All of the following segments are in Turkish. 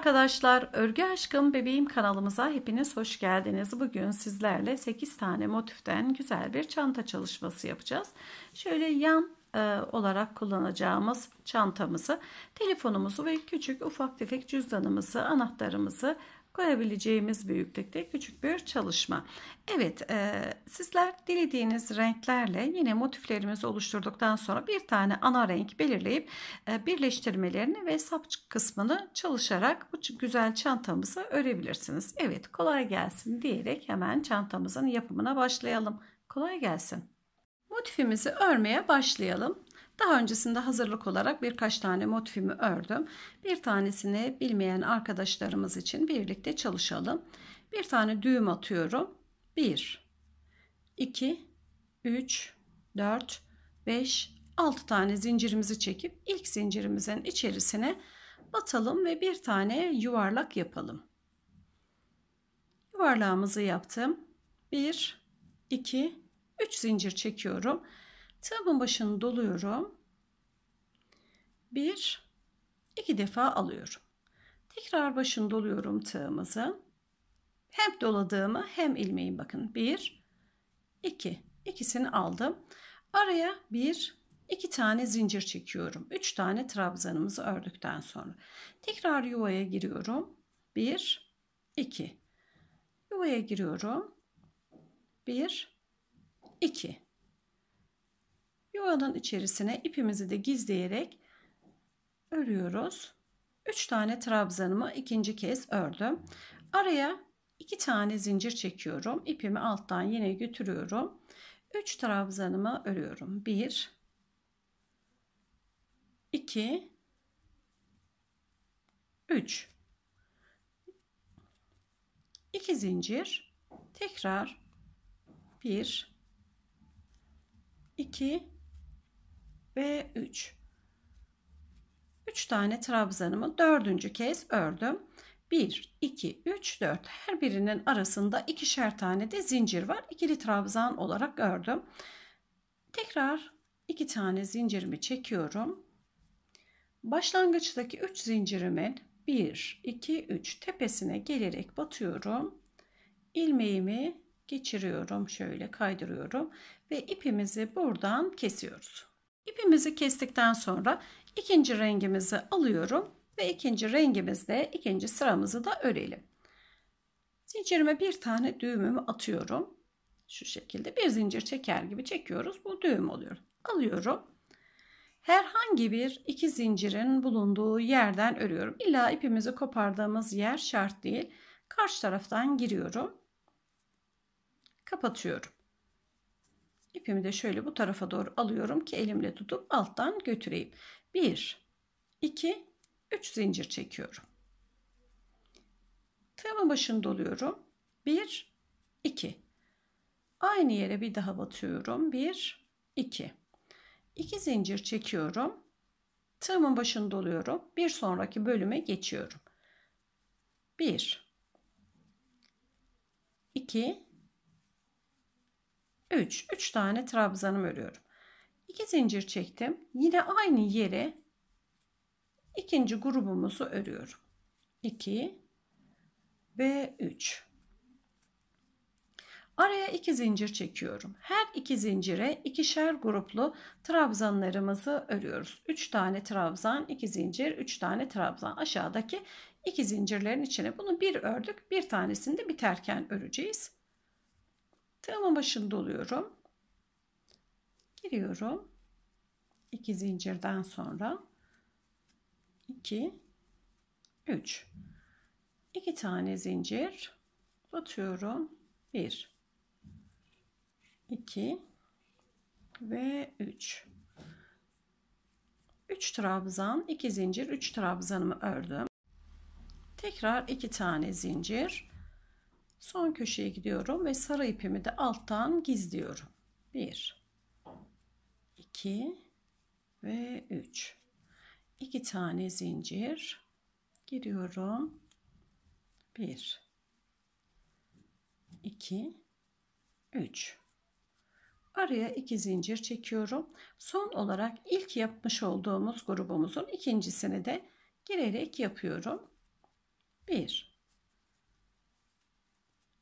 arkadaşlar, Örgü Aşkım Bebeğim kanalımıza hepiniz hoş geldiniz. Bugün sizlerle 8 tane motiften güzel bir çanta çalışması yapacağız. Şöyle yan e, olarak kullanacağımız çantamızı, telefonumuzu ve küçük ufak tefek cüzdanımızı, anahtarımızı koyabileceğimiz büyüklükte küçük bir çalışma. Evet e, sizler dilediğiniz renklerle yine motiflerimizi oluşturduktan sonra bir tane ana renk belirleyip e, birleştirmelerini ve sap kısmını çalışarak bu güzel çantamızı örebilirsiniz. Evet kolay gelsin diyerek hemen çantamızın yapımına başlayalım. Kolay gelsin. Motifimizi örmeye başlayalım. Daha öncesinde hazırlık olarak birkaç tane motifimi ördüm. Bir tanesini bilmeyen arkadaşlarımız için birlikte çalışalım. Bir tane düğüm atıyorum. 1 2 3 4 5 6 tane zincirimizi çekip ilk zincirimizin içerisine batalım ve bir tane yuvarlak yapalım. Yuvarlağımızı yaptım. 1 2 3 zincir çekiyorum. Tığımın başını doluyorum. Bir, iki defa alıyorum. Tekrar başını doluyorum tığımızı. Hem doladığımı hem ilmeğin bakın. Bir, iki. ikisini aldım. Araya bir, iki tane zincir çekiyorum. Üç tane trabzanımızı ördükten sonra. Tekrar yuvaya giriyorum. Bir, iki. Yuvaya giriyorum. Bir, iki yuvanın içerisine ipimizi de gizleyerek örüyoruz. 3 tane trabzanımı ikinci kez ördüm. Araya 2 tane zincir çekiyorum. İpimi alttan yine götürüyorum. 3 trabzanımı örüyorum. 1 2 3 2 zincir tekrar 1 2 ve 3. 3 tane trabzanımı dördüncü kez ördüm. 1, 2, 3, 4 her birinin arasında ikişer tane de zincir var. İkili trabzan olarak ördüm. Tekrar iki tane zincirimi çekiyorum. Başlangıçtaki 3 zincirimin 1, 2, 3 tepesine gelerek batıyorum. İlmeğimi geçiriyorum. Şöyle kaydırıyorum ve ipimizi buradan kesiyoruz. İpimizi kestikten sonra ikinci rengimizi alıyorum ve ikinci rengimizde ikinci sıramızı da örelim. Zincirime bir tane düğümümü atıyorum. Şu şekilde bir zincir çeker gibi çekiyoruz. Bu düğüm oluyor. Alıyorum. Herhangi bir iki zincirin bulunduğu yerden örüyorum. İlla ipimizi kopardığımız yer şart değil. Karşı taraftan giriyorum. Kapatıyorum. İpimi de şöyle bu tarafa doğru alıyorum ki elimle tutup alttan götüreyim. 1, 2, 3 zincir çekiyorum. Tığımın başını doluyorum. 1, 2. Aynı yere bir daha batıyorum. 1, 2. 2 zincir çekiyorum. Tığımın başını doluyorum. Bir sonraki bölüme geçiyorum. 1, 2, 3. 3 tane trabzanım örüyorum. 2 zincir çektim. Yine aynı yere ikinci grubumuzu örüyorum. 2 ve 3. Araya 2 zincir çekiyorum. Her iki zincire ikişer gruplu trabzanlarımızı örüyoruz. 3 tane trabzan, 2 zincir, 3 tane trabzan. Aşağıdaki 2 zincirlerin içine bunu bir ördük. Bir tanesini de biterken öreceğiz. Tığımın başında doluyorum, Giriyorum. 2 zincirden sonra 2 3 2 tane zincir batıyorum. 1 2 ve 3 3 trabzan 2 zincir 3 trabzanımı ördüm tekrar 2 tane zincir Son köşeye gidiyorum ve sarı ipimi de alttan gizliyorum. 1 2 ve 3 2 tane zincir giriyorum. 1 2 3 araya 2 zincir çekiyorum. Son olarak ilk yapmış olduğumuz grubumuzun ikincisini de girerek yapıyorum. 1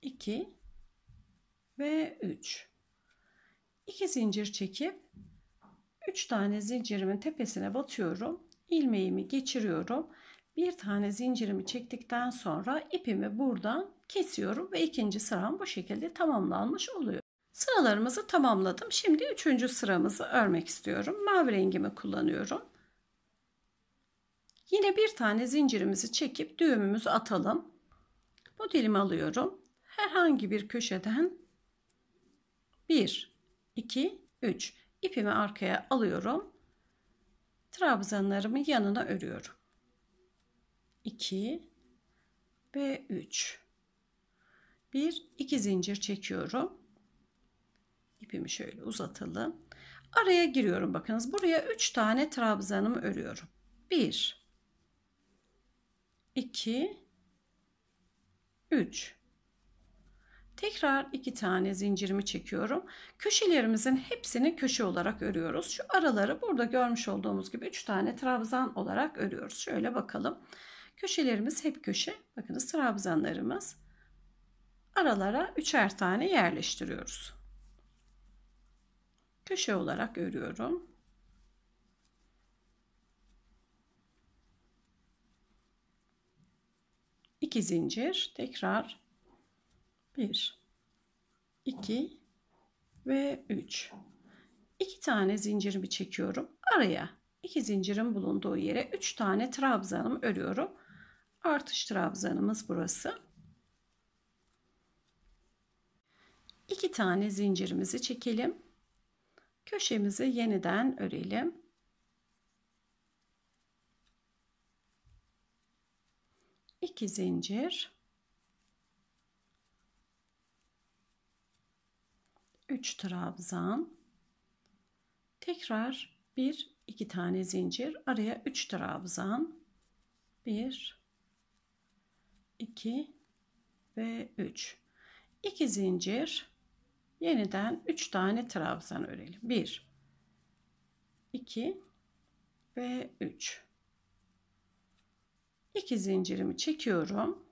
2 ve 3. 2 zincir çekip 3 tane zincirimin tepesine batıyorum. ilmeğimi geçiriyorum. Bir tane zincirimi çektikten sonra ipimi buradan kesiyorum ve ikinci sıram bu şekilde tamamlanmış oluyor. Sıralarımızı tamamladım. Şimdi üçüncü sıramızı örmek istiyorum. Mavi rengimi kullanıyorum. Yine bir tane zincirimizi çekip düğümümüzü atalım. Modelimi alıyorum herhangi bir köşeden 1, 2, 3 ipimi arkaya alıyorum. Trabzanlarımı yanına örüyorum. 2 ve 3. 1, 2 zincir çekiyorum. İpimi şöyle uzatalım. Araya giriyorum bakınız. Buraya 3 tane trabzanımı örüyorum. 1 2 3 Tekrar iki tane zincirimi çekiyorum. Köşelerimizin hepsini köşe olarak örüyoruz. Şu araları burada görmüş olduğumuz gibi üç tane trabzan olarak örüyoruz. Şöyle bakalım. Köşelerimiz hep köşe. Bakınız trabzanlarımız. Aralara üçer tane yerleştiriyoruz. Köşe olarak örüyorum. İki zincir tekrar 1 2 ve 3 2 tane zincirimi çekiyorum araya iki zincirin bulunduğu yere 3 tane trabzanım örüyorum artış trabzanımız burası 2 tane zincirimizi çekelim köşemizi yeniden örelim iki zincir 3 trabzan. Tekrar 1 2 tane zincir. Araya 3 trabzan. 1 2 ve 3. 2 zincir. Yeniden 3 tane trabzan örelim. 1 2 ve 3. 2 zincirimi çekiyorum.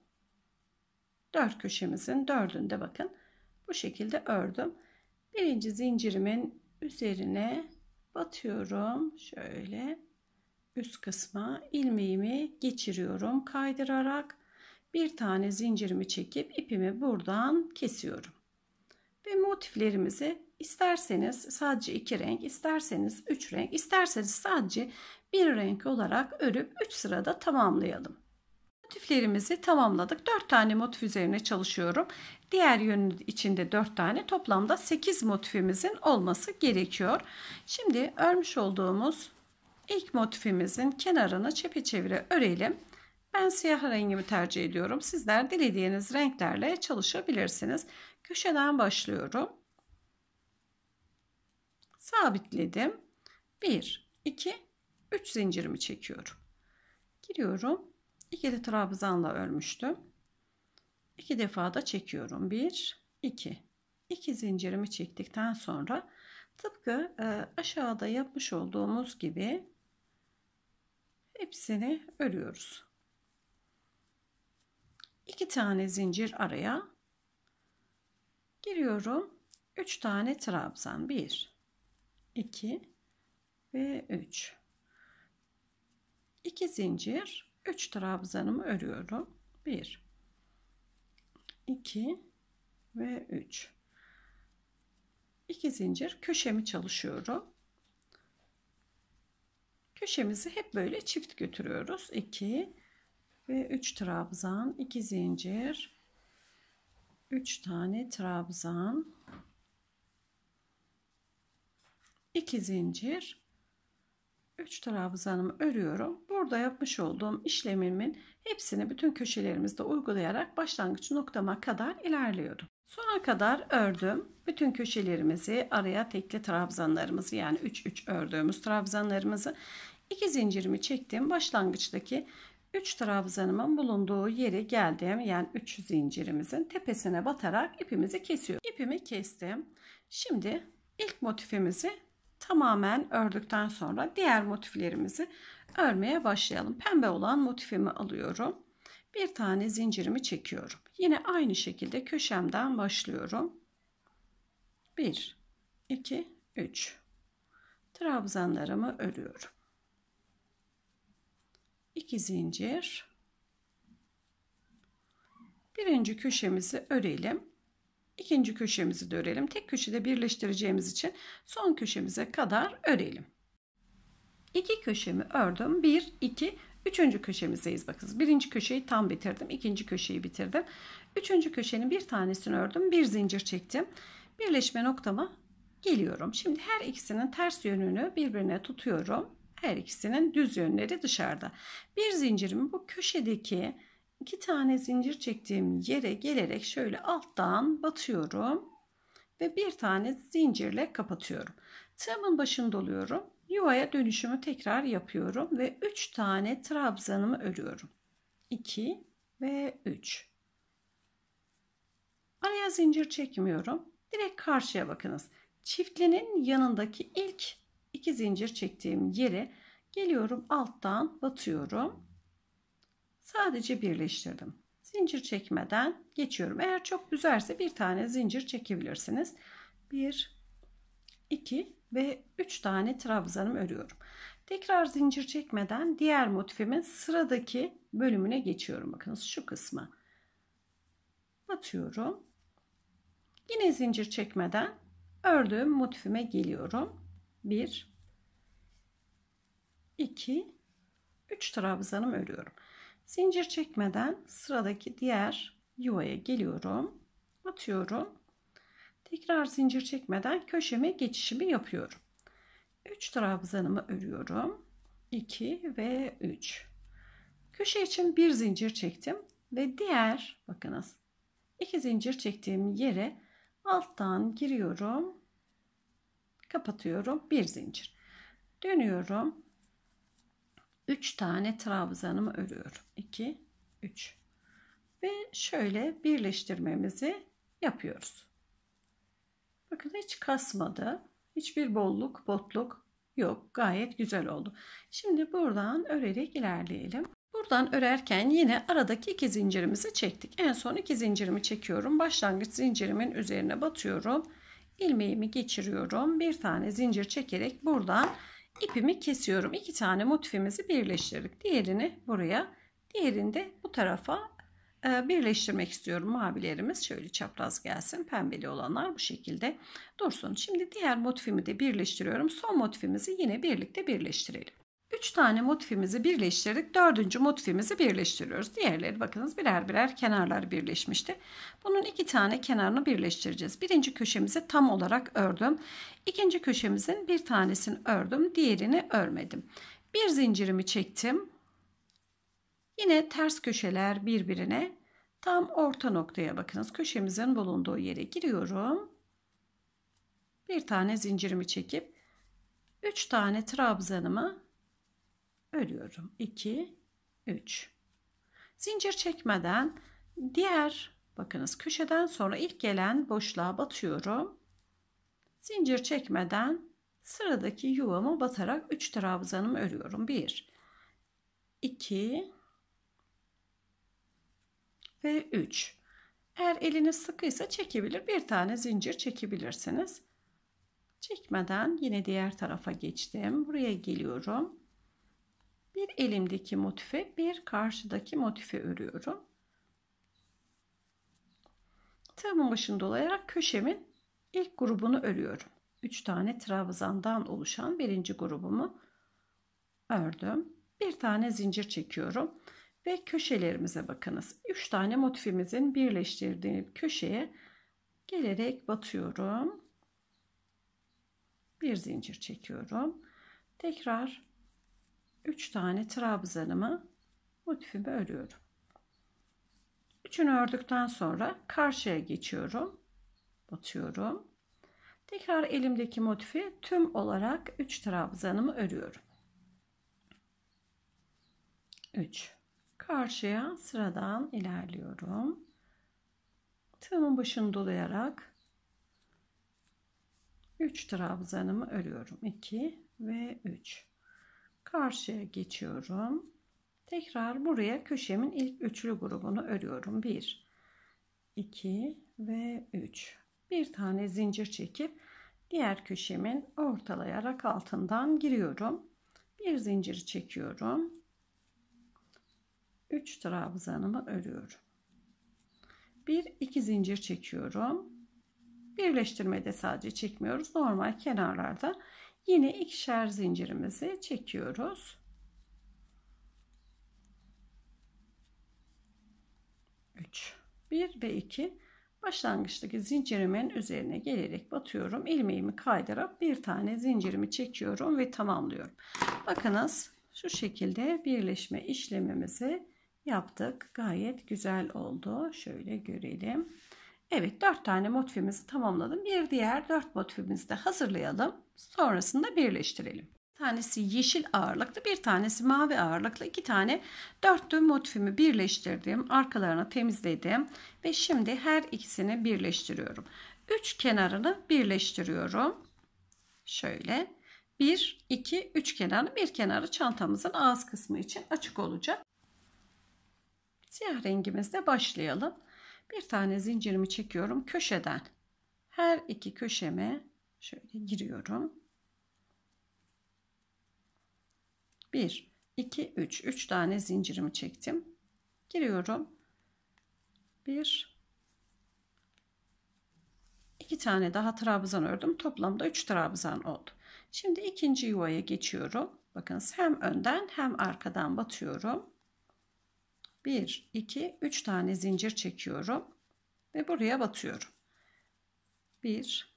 4 köşemizin dördünde bakın bu şekilde ördüm birinci zincirimin üzerine batıyorum. Şöyle üst kısma ilmeğimi geçiriyorum kaydırarak. Bir tane zincirimi çekip ipimi buradan kesiyorum. Ve motiflerimizi isterseniz sadece iki renk, isterseniz üç renk, isterseniz sadece bir renk olarak örüp üç sırada tamamlayalım. Motiflerimizi tamamladık. 4 tane motif üzerine çalışıyorum. Diğer yönü içinde 4 tane toplamda 8 motifimizin olması gerekiyor. Şimdi örmüş olduğumuz ilk motifimizin kenarını çepeçevre örelim. Ben siyah rengimi tercih ediyorum. Sizler dilediğiniz renklerle çalışabilirsiniz. Köşeden başlıyorum. Sabitledim. 1, 2, 3 zincirimi çekiyorum. Giriyorum ikili trabzanla örmüştüm. İki defa da çekiyorum. Bir, iki. İki zincirimi çektikten sonra tıpkı e, aşağıda yapmış olduğumuz gibi hepsini örüyoruz. İki tane zincir araya giriyorum. Üç tane trabzan. Bir, iki ve üç. İki zincir 3 trabzanımı örüyorum. 1 2 ve 3 2 zincir köşemi çalışıyorum. Köşemizi hep böyle çift götürüyoruz. 2 ve 3 trabzan, 2 zincir, 3 tane trabzan, 2 zincir, 3 trabzanımı örüyorum. Burada yapmış olduğum işlemimin hepsini bütün köşelerimizde uygulayarak başlangıç noktama kadar ilerliyorum. Sona kadar ördüm. Bütün köşelerimizi araya tekli trabzanlarımızı yani 3-3 ördüğümüz trabzanlarımızı 2 zincirimi çektim. Başlangıçtaki 3 trabzanımın bulunduğu yere geldim. Yani 3 zincirimizin tepesine batarak ipimizi kesiyorum. İpimi kestim. Şimdi ilk motifimizi tamamen ördükten sonra diğer motiflerimizi örmeye başlayalım. Pembe olan motifimi alıyorum. Bir tane zincirimi çekiyorum. Yine aynı şekilde köşemden başlıyorum. 1 2 3 Trabzanlarımı örüyorum. 2 zincir. Birinci köşemizi örelim ikinci köşemizi de örelim. Tek köşede birleştireceğimiz için son köşemize kadar örelim. İki köşemi ördüm. Bir, iki, üçüncü köşemizdeyiz. Bakınız birinci köşeyi tam bitirdim. ikinci köşeyi bitirdim. Üçüncü köşenin bir tanesini ördüm. Bir zincir çektim. Birleşme noktama geliyorum. Şimdi her ikisinin ters yönünü birbirine tutuyorum. Her ikisinin düz yönleri dışarıda. Bir zincirimi bu köşedeki iki tane zincir çektiğim yere gelerek şöyle alttan batıyorum ve bir tane zincirle kapatıyorum. Tığımın başını doluyorum. Yuvaya dönüşümü tekrar yapıyorum ve 3 tane trabzanımı örüyorum. 2 ve 3. Araya zincir çekmiyorum. Direkt karşıya bakınız. Çiftlinin yanındaki ilk iki zincir çektiğim yere geliyorum alttan batıyorum Sadece birleştirdim. Zincir çekmeden geçiyorum. Eğer çok düzerse bir tane zincir çekebilirsiniz. 1, 2 ve 3 tane trabzanım örüyorum. Tekrar zincir çekmeden diğer motifimin sıradaki bölümüne geçiyorum. Bakınız şu kısmı. Batıyorum. Yine zincir çekmeden ördüğüm motifime geliyorum. 1 2 3 trabzanım örüyorum. Zincir çekmeden sıradaki diğer yuvaya geliyorum. Atıyorum. Tekrar zincir çekmeden köşeme geçişimi yapıyorum. 3 trabzanımı örüyorum. 2 ve 3. Köşe için bir zincir çektim ve diğer bakınız iki zincir çektiğim yere alttan giriyorum. Kapatıyorum. Bir zincir. Dönüyorum. 3 tane trabzanımı örüyorum. 2, 3 ve şöyle birleştirmemizi yapıyoruz. Bakın hiç kasmadı. Hiçbir bolluk, botluk yok. Gayet güzel oldu. Şimdi buradan örerek ilerleyelim. Buradan örerken yine aradaki iki zincirimizi çektik. En son iki zincirimi çekiyorum. Başlangıç zincirimin üzerine batıyorum. Ilmeğimi geçiriyorum. Bir tane zincir çekerek buradan ipimi kesiyorum. İki tane motifimizi birleştirdik. Diğerini buraya, diğerini de bu tarafa e, birleştirmek istiyorum mavilerimiz şöyle çapraz gelsin pembeli olanlar bu şekilde dursun şimdi diğer motifimi de birleştiriyorum son motifimizi yine birlikte birleştirelim 3 tane motifimizi birleştirdik. 4. motifimizi birleştiriyoruz. Diğerleri bakınız birer birer kenarlar birleşmişti. Bunun iki tane kenarını birleştireceğiz. Birinci köşemizi tam olarak ördüm. İkinci köşemizin bir tanesini ördüm. Diğerini örmedim. Bir zincirimi çektim. Yine ters köşeler birbirine tam orta noktaya bakınız. Köşemizin bulunduğu yere giriyorum. Bir tane zincirimi çekip 3 tane trabzanımı örüyorum. 2 3 Zincir çekmeden diğer bakınız köşeden sonra ilk gelen boşluğa batıyorum. Zincir çekmeden sıradaki yuvama batarak 3 trabzanımı örüyorum. 1 2 ve 3. Eğer eliniz sıkıysa çekebilir. Bir tane zincir çekebilirsiniz. Çekmeden yine diğer tarafa geçtim. Buraya geliyorum. Bir elimdeki motife bir karşıdaki motife örüyorum. Tığımın başını dolayarak köşemin ilk grubunu örüyorum. 3 tane trabzandan oluşan birinci grubumu ördüm. Bir tane zincir çekiyorum ve köşelerimize bakınız. 3 tane motifimizin birleştirdiği köşeye gelerek batıyorum. Bir zincir çekiyorum. Tekrar 3 tane trabzanımı motifimi örüyorum. Üçünü ördükten sonra karşıya geçiyorum. Batıyorum. Tekrar elimdeki motifi tüm olarak 3 trabzanımı örüyorum. 3. Karşıya sıradan ilerliyorum. Tığımın başını dolayarak 3 trabzanımı örüyorum. 2 ve 3 karşıya geçiyorum. Tekrar buraya köşemin ilk üçlü grubunu örüyorum. 1, 2 ve 3. Bir tane zincir çekip diğer köşemin ortalayarak altından giriyorum. Bir zincir çekiyorum. 3 trabzanımı örüyorum. 1 2 zincir çekiyorum. Birleştirmede sadece çekmiyoruz. Normal kenarlarda Yine ikişer zincirimizi çekiyoruz. Üç, bir ve iki. Başlangıçtaki zincirimin üzerine gelerek batıyorum. ilmeğimi kaydırarak bir tane zincirimi çekiyorum ve tamamlıyorum. Bakınız şu şekilde birleşme işlemimizi yaptık. Gayet güzel oldu. Şöyle görelim. Evet 4 tane motifimizi tamamladım. Bir diğer 4 motifimizi de hazırlayalım. Sonrasında birleştirelim. Bir tanesi yeşil ağırlıklı, bir tanesi mavi ağırlıklı. iki tane dörtlü motifimi birleştirdim. Arkalarını temizledim. Ve şimdi her ikisini birleştiriyorum. Üç kenarını birleştiriyorum. Şöyle 1, 2, 3 kenarı. Bir kenarı çantamızın ağız kısmı için açık olacak. Siyah rengimizle başlayalım. Bir tane zincirimi çekiyorum köşeden. Her iki köşeme şöyle giriyorum. 1 2 3 3 tane zincirimi çektim. Giriyorum. 1 2 tane daha trabzan ördüm. Toplamda 3 trabzan oldu. Şimdi ikinci yuvaya geçiyorum. Bakınız hem önden hem arkadan batıyorum. 1, 2, 3 tane zincir çekiyorum. Ve buraya batıyorum. 1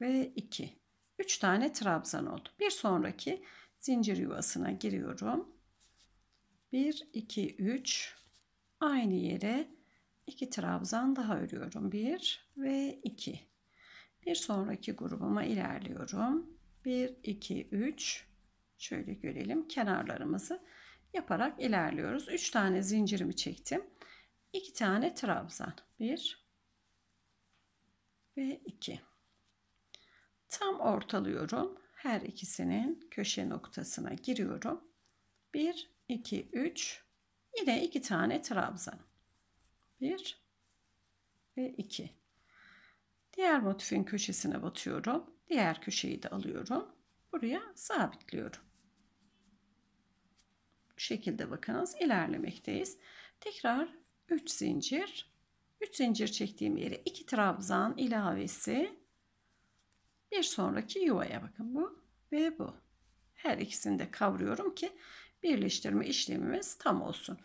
ve 2. 3 tane trabzan oldu. Bir sonraki zincir yuvasına giriyorum. 1, 2, 3. Aynı yere 2 trabzan daha örüyorum. 1 ve 2. Bir sonraki grubuma ilerliyorum. 1, 2, 3. Şöyle görelim kenarlarımızı yaparak ilerliyoruz. 3 tane zincirimi çektim. 2 tane trabzan. 1 ve 2. Tam ortalıyorum. Her ikisinin köşe noktasına giriyorum. 1 2 3 yine 2 tane trabzan. 1 ve 2. Diğer motifin köşesine batıyorum. Diğer köşeyi de alıyorum. Buraya sabitliyorum şekilde bakınız ilerlemekteyiz. Tekrar 3 zincir. 3 zincir çektiğim yere 2 trabzan ilavesi. Bir sonraki yuvaya bakın bu ve bu. Her ikisini de kavruyorum ki birleştirme işlemimiz tam olsun.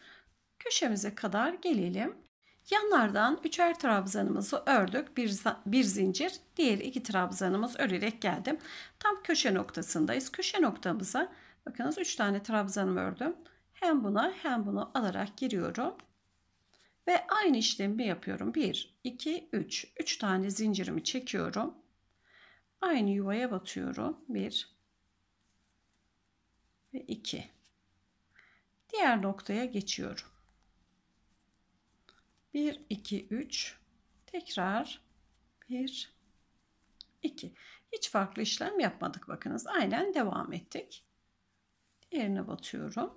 Köşemize kadar gelelim. Yanlardan üçer trabzanımızı ördük. Bir, bir zincir, diğer iki trabzanımız örerek geldim. Tam köşe noktasındayız. Köşe noktamıza Bakınız 3 tane trabzanım ördüm. Hem buna hem bunu alarak giriyorum. Ve aynı işlemi yapıyorum. 1, 2, 3. 3 tane zincirimi çekiyorum. Aynı yuvaya batıyorum. 1 ve 2. Diğer noktaya geçiyorum. 1, 2, 3. Tekrar 1, 2. Hiç farklı işlem yapmadık bakınız. Aynen devam ettik yerine batıyorum.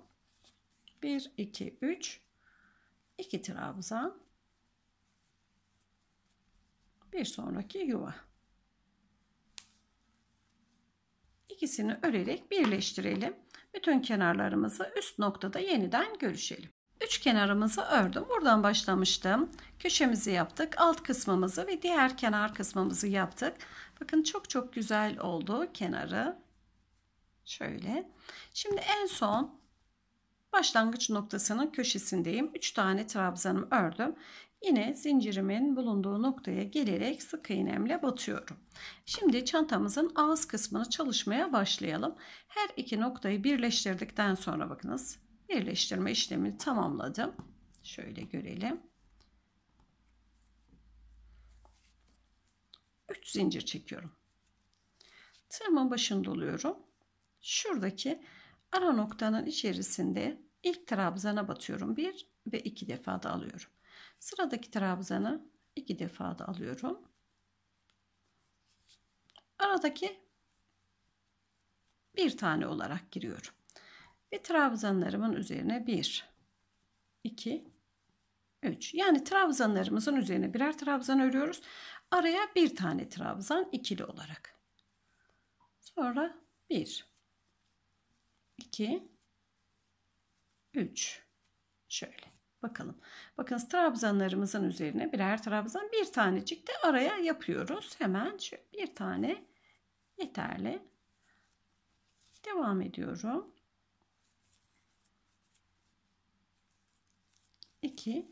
1 2 3 2 trabzan bir sonraki yuva. İkisini örerek birleştirelim. Bütün kenarlarımızı üst noktada yeniden görüşelim. Üç kenarımızı ördüm. Buradan başlamıştım. Köşemizi yaptık. Alt kısmımızı ve diğer kenar kısmımızı yaptık. Bakın çok çok güzel oldu kenarı. Şöyle. Şimdi en son başlangıç noktasının köşesindeyim. 3 tane trabzanımı ördüm. Yine zincirimin bulunduğu noktaya gelerek sık iğnemle batıyorum. Şimdi çantamızın ağız kısmını çalışmaya başlayalım. Her iki noktayı birleştirdikten sonra bakınız birleştirme işlemini tamamladım. Şöyle görelim. 3 zincir çekiyorum. Tığımın başını doluyorum şuradaki ara noktanın içerisinde ilk trabzana batıyorum. 1 ve 2 defa da alıyorum. Sıradaki trabzana 2 defa da alıyorum. Aradaki bir tane olarak giriyorum. Ve trabzanlarımın üzerine 1, 2, 3. Yani trabzanlarımızın üzerine birer trabzan örüyoruz. Araya bir tane trabzan ikili olarak. Sonra 1, 2, 3. Şöyle bakalım. Bakın trabzanlarımızın üzerine birer trabzan bir tanecik de araya yapıyoruz. Hemen şöyle bir tane yeterli. Devam ediyorum. 2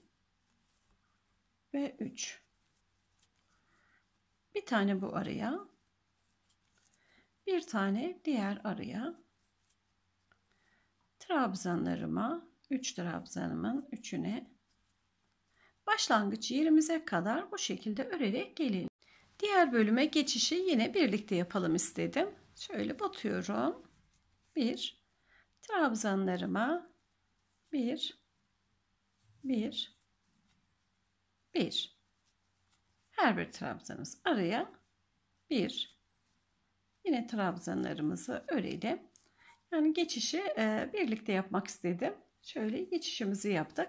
ve 3. Bir tane bu araya. Bir tane diğer araya trabzanlarıma 3 üç trabzanımın üçüne başlangıç yerimize kadar bu şekilde örerek gelelim. Diğer bölüme geçişi yine birlikte yapalım istedim. Şöyle batıyorum. 1 trabzanlarıma 1 1 1 her bir trabzanımız araya 1 yine trabzanlarımızı örelim yani geçişi e, birlikte yapmak istedim. Şöyle geçişimizi yaptık.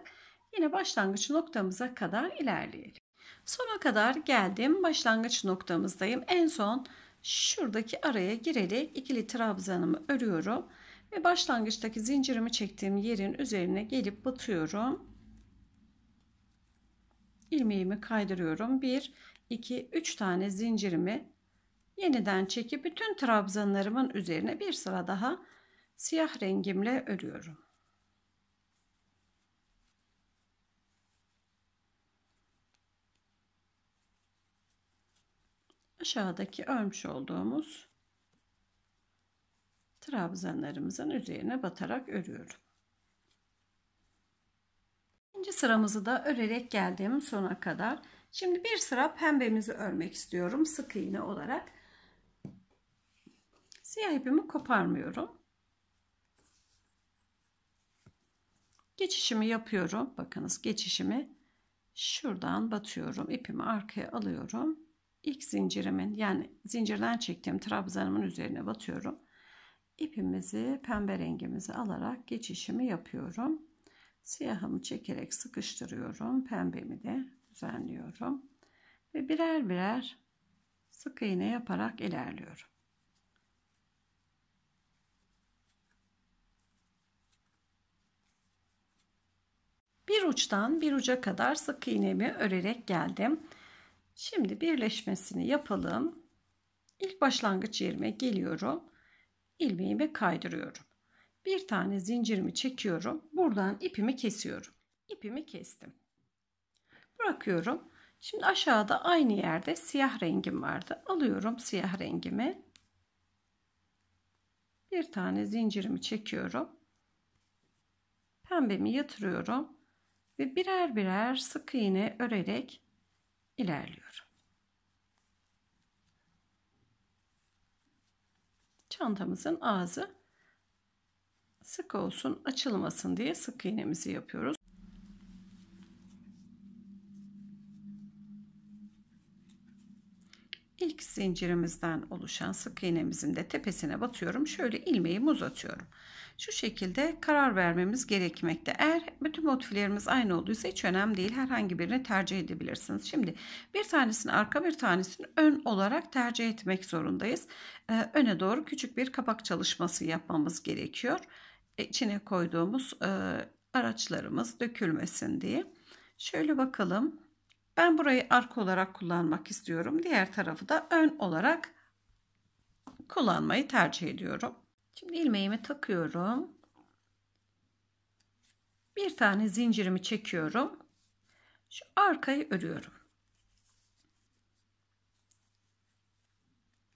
Yine başlangıç noktamıza kadar ilerleyelim. Sona kadar geldim. Başlangıç noktamızdayım. En son şuradaki araya girerek ikili trabzanımı örüyorum. Ve başlangıçtaki zincirimi çektiğim yerin üzerine gelip batıyorum. İlmeğimi kaydırıyorum. 1, 2, 3 tane zincirimi yeniden çekip bütün trabzanlarımın üzerine bir sıra daha siyah rengimle örüyorum. Aşağıdaki örmüş olduğumuz trabzanlarımızın üzerine batarak örüyorum. İkinci sıramızı da örerek geldiğim sona kadar. Şimdi bir sıra pembemizi örmek istiyorum sık iğne olarak. Siyah ipimi koparmıyorum. Geçişimi yapıyorum. Bakınız geçişimi şuradan batıyorum. ipimi arkaya alıyorum. İlk zincirimin yani zincirden çektiğim trabzanımın üzerine batıyorum. İpimizi pembe rengimizi alarak geçişimi yapıyorum. Siyahımı çekerek sıkıştırıyorum. Pembemi de düzenliyorum. Ve birer birer sık iğne yaparak ilerliyorum. Bir uçtan bir uca kadar sık iğnemi örerek geldim. Şimdi birleşmesini yapalım. İlk başlangıç yerime geliyorum. Ilmeğimi kaydırıyorum. Bir tane zincirimi çekiyorum. Buradan ipimi kesiyorum. İpimi kestim. Bırakıyorum. Şimdi aşağıda aynı yerde siyah rengim vardı. Alıyorum siyah rengimi. Bir tane zincirimi çekiyorum. Pembemi yatırıyorum ve birer birer sık iğne örerek ilerliyorum. Çantamızın ağzı sık olsun açılmasın diye sık iğnemizi yapıyoruz. zincirimizden oluşan sık iğnemizin de tepesine batıyorum. Şöyle ilmeğimi uzatıyorum. Şu şekilde karar vermemiz gerekmekte. Eğer bütün motiflerimiz aynı olduysa hiç önemli değil. Herhangi birini tercih edebilirsiniz. Şimdi bir tanesini arka bir tanesini ön olarak tercih etmek zorundayız. Ee, öne doğru küçük bir kapak çalışması yapmamız gerekiyor. E, içine koyduğumuz e, araçlarımız dökülmesin diye. Şöyle bakalım. Ben burayı arka olarak kullanmak istiyorum. Diğer tarafı da ön olarak kullanmayı tercih ediyorum. Şimdi ilmeğimi takıyorum. Bir tane zincirimi çekiyorum. Şu arkayı örüyorum.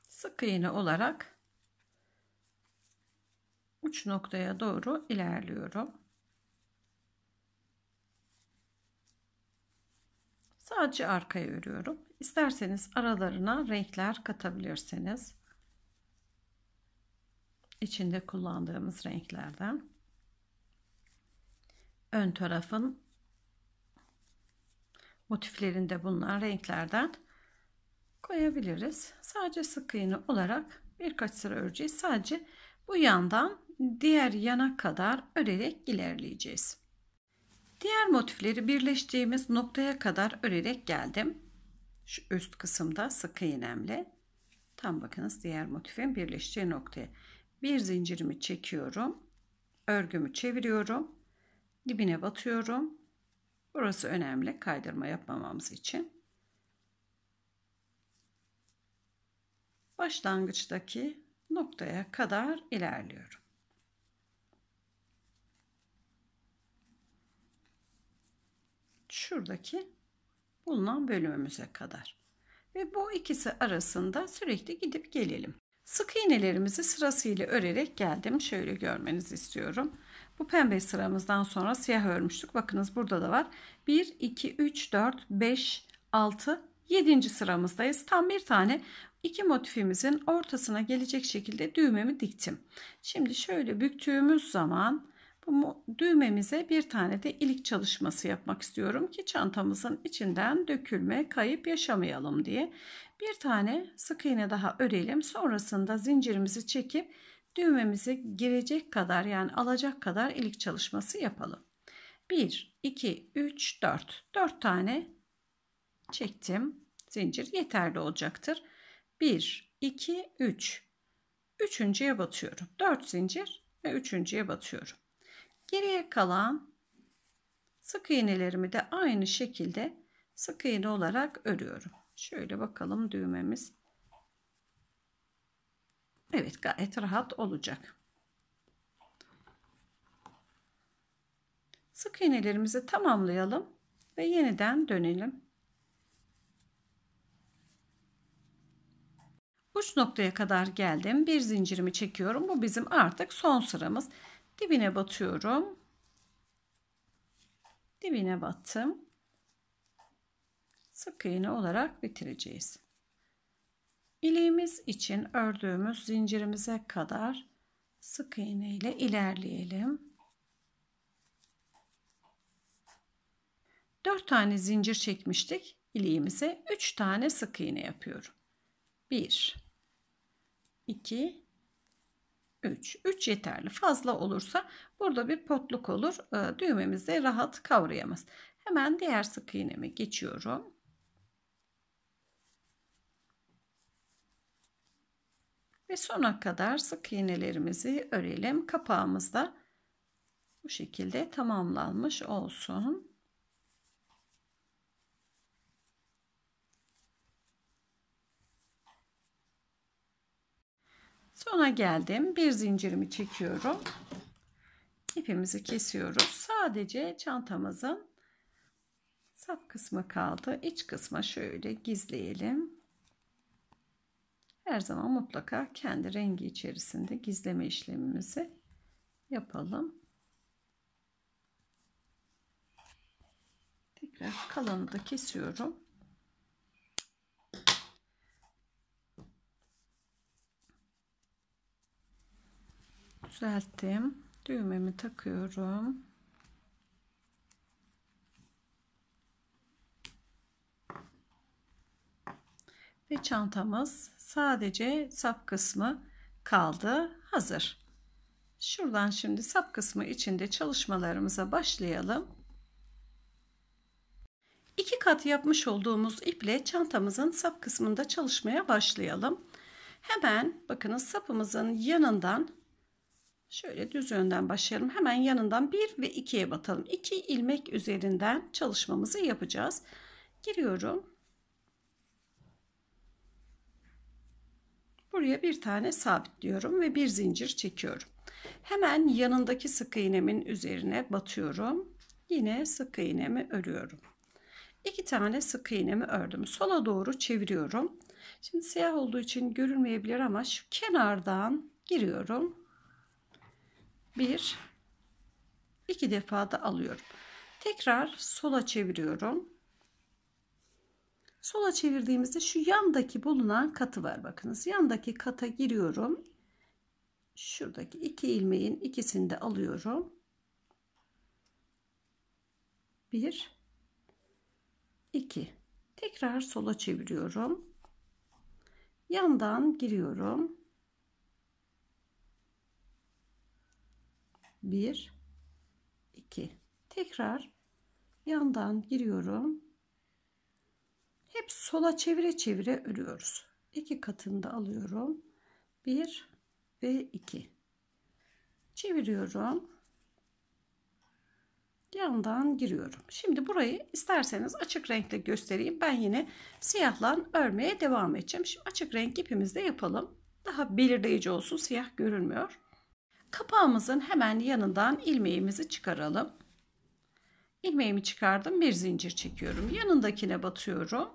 Sık iğne olarak uç noktaya doğru ilerliyorum. Sadece arkaya örüyorum. İsterseniz aralarına renkler katabilirsiniz. İçinde kullandığımız renklerden. Ön tarafın motiflerinde bulunan renklerden koyabiliriz. Sadece sık iğne olarak birkaç sıra öreceğiz. Sadece bu yandan diğer yana kadar örerek ilerleyeceğiz. Diğer motifleri birleştiğimiz noktaya kadar örerek geldim. Şu üst kısımda sık iğnemle tam bakınız diğer motifin birleştiği noktaya. Bir zincirimi çekiyorum. Örgümü çeviriyorum. Dibine batıyorum. Burası önemli kaydırma yapmamamız için. Başlangıçtaki noktaya kadar ilerliyorum. şuradaki bulunan bölümümüze kadar. Ve bu ikisi arasında sürekli gidip gelelim. Sık iğnelerimizi sırasıyla örerek geldim. Şöyle görmenizi istiyorum. Bu pembe sıramızdan sonra siyah örmüştük. Bakınız burada da var. 1, 2, 3, 4, 5, 6, 7. sıramızdayız. Tam bir tane iki motifimizin ortasına gelecek şekilde düğmemi diktim. Şimdi şöyle büktüğümüz zaman bu düğmemize bir tane de ilik çalışması yapmak istiyorum ki çantamızın içinden dökülme, kayıp yaşamayalım diye. Bir tane sık iğne daha örelim. Sonrasında zincirimizi çekip düğmemizi girecek kadar yani alacak kadar ilik çalışması yapalım. 1, 2, 3, 4. 4 tane çektim. Zincir yeterli olacaktır. 1, 2, 3. Üçüncüye batıyorum. 4 zincir ve üçüncüye batıyorum. Geriye kalan sık iğnelerimi de aynı şekilde sık iğne olarak örüyorum. Şöyle bakalım düğmemiz. Evet gayet rahat olacak. Sık iğnelerimizi tamamlayalım ve yeniden dönelim. Uç noktaya kadar geldim. Bir zincirimi çekiyorum. Bu bizim artık son sıramız. Dibine batıyorum. Dibine battım. Sık iğne olarak bitireceğiz. İliğimiz için ördüğümüz zincirimize kadar sık iğne ile ilerleyelim. 4 tane zincir çekmiştik. İliğimize 3 tane sık iğne yapıyorum. 1 2 3. 3 yeterli. Fazla olursa burada bir potluk olur. Ee, düğmemizi rahat kavrayamaz. Hemen diğer sık iğnemi geçiyorum. Ve sona kadar sık iğnelerimizi örelim. Kapağımız da bu şekilde tamamlanmış olsun. Sona geldim. Bir zincirimi çekiyorum. İpimizi kesiyoruz. Sadece çantamızın sap kısmı kaldı. İç kısmı şöyle gizleyelim. Her zaman mutlaka kendi rengi içerisinde gizleme işlemimizi yapalım. Tekrar kalanı da kesiyorum. düzelttim. Düğmemi takıyorum. Ve çantamız sadece sap kısmı kaldı. Hazır. Şuradan şimdi sap kısmı içinde çalışmalarımıza başlayalım. İki kat yapmış olduğumuz iple çantamızın sap kısmında çalışmaya başlayalım. Hemen bakınız sapımızın yanından Şöyle düz yönden başlayalım. Hemen yanından 1 ve 2'ye batalım. 2 ilmek üzerinden çalışmamızı yapacağız. Giriyorum. Buraya bir tane sabitliyorum ve bir zincir çekiyorum. Hemen yanındaki sık iğnemin üzerine batıyorum. Yine sık iğnemi örüyorum. İki tane sık iğnemi ördüm. Sola doğru çeviriyorum. Şimdi siyah olduğu için görünmeyebilir ama şu kenardan giriyorum bir iki defa da alıyorum. Tekrar sola çeviriyorum. Sola çevirdiğimizde şu yandaki bulunan katı var. Bakınız yandaki kata giriyorum. Şuradaki iki ilmeğin ikisini de alıyorum. Bir, iki. Tekrar sola çeviriyorum. Yandan giriyorum. 1 2 tekrar yandan giriyorum hep sola çevire çevire örüyoruz iki katında alıyorum 1 ve 2 çeviriyorum yandan giriyorum şimdi burayı isterseniz açık renkle göstereyim ben yine siyahla örmeye devam edeceğim şimdi açık renk ipimizde yapalım daha belirleyici olsun siyah görünmüyor Kapağımızın hemen yanından ilmeğimizi çıkaralım. İlmeğimi çıkardım. Bir zincir çekiyorum. Yanındakine batıyorum.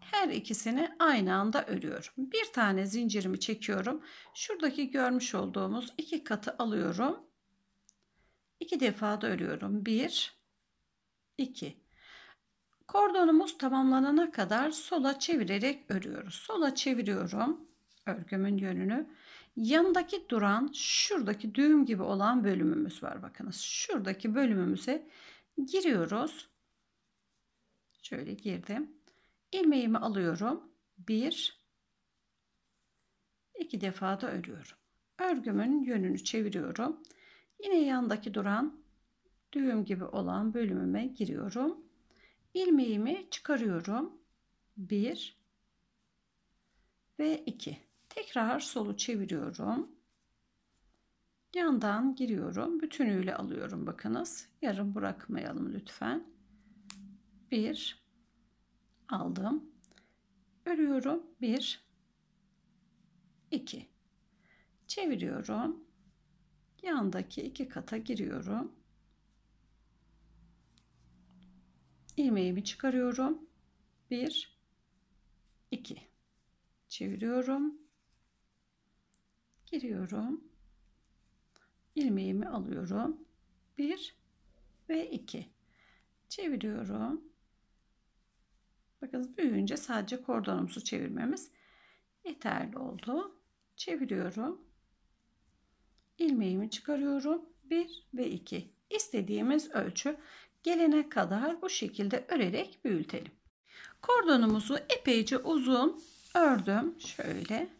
Her ikisini aynı anda örüyorum. Bir tane zincirimi çekiyorum. Şuradaki görmüş olduğumuz iki katı alıyorum. İki defa da örüyorum. Bir, iki. Kordonumuz tamamlanana kadar sola çevirerek örüyoruz. Sola çeviriyorum örgümün yönünü. Yanındaki duran şuradaki düğüm gibi olan bölümümüz var. Bakınız şuradaki bölümümüze giriyoruz. Şöyle girdim. Ilmeğimi alıyorum. Bir, iki defa da örüyorum. Örgümün yönünü çeviriyorum. Yine yandaki duran düğüm gibi olan bölümüme giriyorum. Ilmeğimi çıkarıyorum. Bir ve iki. Tekrar solu çeviriyorum. Yandan giriyorum. Bütünüyle alıyorum bakınız. Yarım bırakmayalım lütfen. Bir aldım. Örüyorum. Bir iki çeviriyorum. Yandaki iki kata giriyorum. ilmeğimi çıkarıyorum. bir iki çeviriyorum giriyorum. ilmeğimi alıyorum. 1 ve 2. Çeviriyorum. Bakın büyüyünce sadece kordonumuzu çevirmemiz yeterli oldu. Çeviriyorum. ilmeğimi çıkarıyorum. 1 ve 2. istediğimiz ölçü gelene kadar bu şekilde örerek büyütelim. Kordonumuzu epeyce uzun ördüm. Şöyle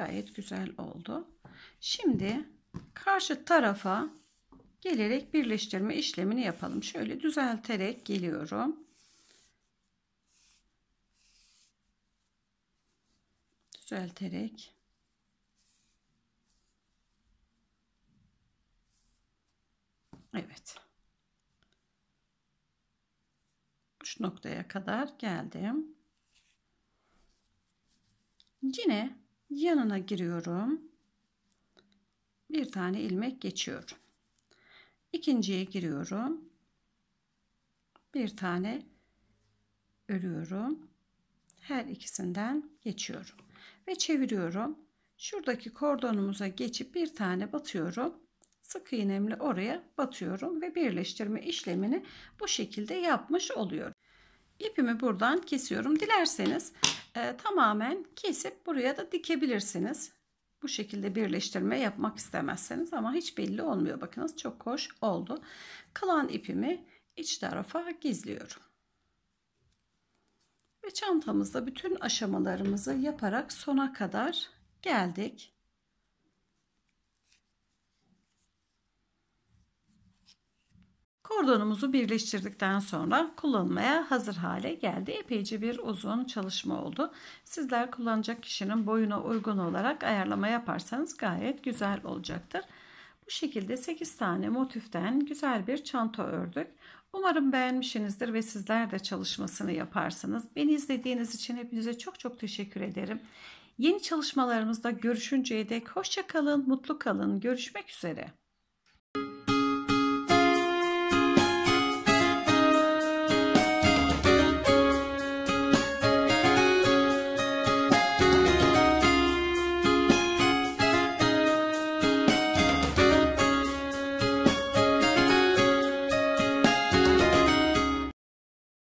Gayet güzel oldu. Şimdi karşı tarafa gelerek birleştirme işlemini yapalım. Şöyle düzelterek geliyorum. Düzelterek. Evet. Uç noktaya kadar geldim. Yine yanına giriyorum. Bir tane ilmek geçiyorum. İkinciye giriyorum. Bir tane örüyorum. Her ikisinden geçiyorum ve çeviriyorum. Şuradaki kordonumuza geçip bir tane batıyorum. Sık iğnemle oraya batıyorum ve birleştirme işlemini bu şekilde yapmış oluyorum. İpimi buradan kesiyorum. Dilerseniz e, tamamen kesip buraya da dikebilirsiniz. Bu şekilde birleştirme yapmak istemezseniz ama hiç belli olmuyor. Bakınız çok hoş oldu. Kalan ipimi iç tarafa gizliyorum. Ve çantamızda bütün aşamalarımızı yaparak sona kadar geldik. Kordonumuzu birleştirdikten sonra kullanmaya hazır hale geldi. Epeyce bir uzun çalışma oldu. Sizler kullanacak kişinin boyuna uygun olarak ayarlama yaparsanız gayet güzel olacaktır. Bu şekilde 8 tane motiften güzel bir çanta ördük. Umarım beğenmişsinizdir ve sizler de çalışmasını yaparsınız. Beni izlediğiniz için hepinize çok çok teşekkür ederim. Yeni çalışmalarımızda görüşünceye dek hoşça kalın, mutlu kalın. Görüşmek üzere.